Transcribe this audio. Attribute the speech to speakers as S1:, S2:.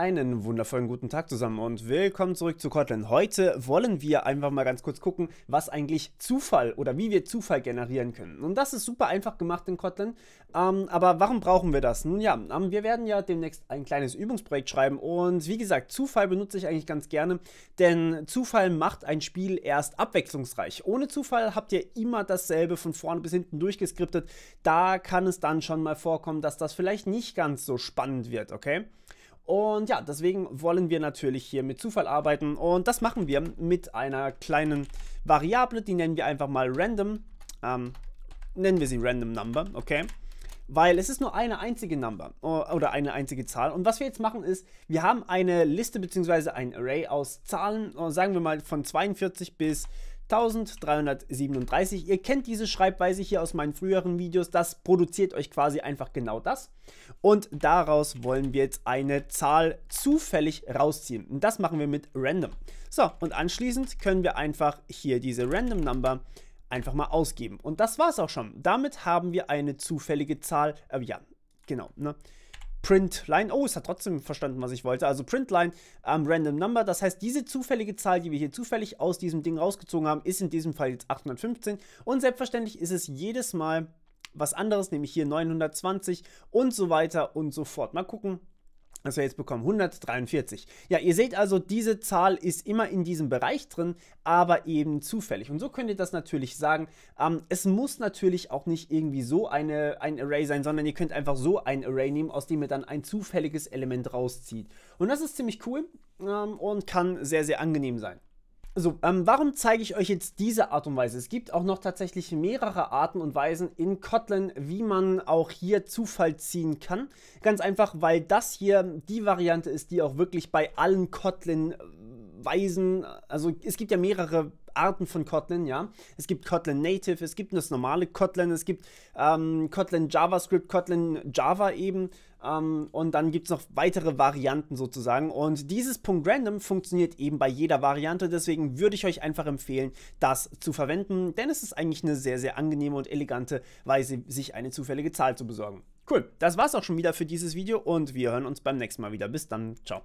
S1: Einen wundervollen guten Tag zusammen und willkommen zurück zu Kotlin. Heute wollen wir einfach mal ganz kurz gucken, was eigentlich Zufall oder wie wir Zufall generieren können. Und das ist super einfach gemacht in Kotlin. Ähm, aber warum brauchen wir das? Nun ja, ähm, wir werden ja demnächst ein kleines Übungsprojekt schreiben und wie gesagt, Zufall benutze ich eigentlich ganz gerne, denn Zufall macht ein Spiel erst abwechslungsreich. Ohne Zufall habt ihr immer dasselbe von vorne bis hinten durchgeskriptet. Da kann es dann schon mal vorkommen, dass das vielleicht nicht ganz so spannend wird, okay? Und ja, deswegen wollen wir natürlich hier mit Zufall arbeiten und das machen wir mit einer kleinen Variable, die nennen wir einfach mal random. Ähm, nennen wir sie random number, okay? Weil es ist nur eine einzige Number oder eine einzige Zahl. Und was wir jetzt machen ist, wir haben eine Liste bzw. ein Array aus Zahlen, sagen wir mal von 42 bis 1337. Ihr kennt diese Schreibweise hier aus meinen früheren Videos. Das produziert euch quasi einfach genau das. Und daraus wollen wir jetzt eine Zahl zufällig rausziehen. Und das machen wir mit Random. So, und anschließend können wir einfach hier diese Random Number einfach mal ausgeben. Und das war's auch schon. Damit haben wir eine zufällige Zahl, äh, ja, genau, ne? Printline. Oh, es hat trotzdem verstanden, was ich wollte. Also Printline am ähm, Random Number. Das heißt, diese zufällige Zahl, die wir hier zufällig aus diesem Ding rausgezogen haben, ist in diesem Fall jetzt 815. Und selbstverständlich ist es jedes Mal was anderes, nämlich hier 920 und so weiter und so fort. Mal gucken, was wir jetzt bekommen, 143. Ja, ihr seht also, diese Zahl ist immer in diesem Bereich drin, aber eben zufällig. Und so könnt ihr das natürlich sagen. Ähm, es muss natürlich auch nicht irgendwie so eine, ein Array sein, sondern ihr könnt einfach so ein Array nehmen, aus dem ihr dann ein zufälliges Element rauszieht. Und das ist ziemlich cool ähm, und kann sehr, sehr angenehm sein. So, ähm, warum zeige ich euch jetzt diese Art und Weise? Es gibt auch noch tatsächlich mehrere Arten und Weisen in Kotlin, wie man auch hier Zufall ziehen kann. Ganz einfach, weil das hier die Variante ist, die auch wirklich bei allen Kotlin Weisen, also es gibt ja mehrere Arten von Kotlin, ja. Es gibt Kotlin Native, es gibt das normale Kotlin, es gibt ähm, Kotlin JavaScript, Kotlin Java eben. Ähm, und dann gibt es noch weitere Varianten sozusagen. Und dieses Punkt Random funktioniert eben bei jeder Variante. Deswegen würde ich euch einfach empfehlen, das zu verwenden, denn es ist eigentlich eine sehr, sehr angenehme und elegante Weise, sich eine zufällige Zahl zu besorgen. Cool, das war's auch schon wieder für dieses Video und wir hören uns beim nächsten Mal wieder. Bis dann, ciao.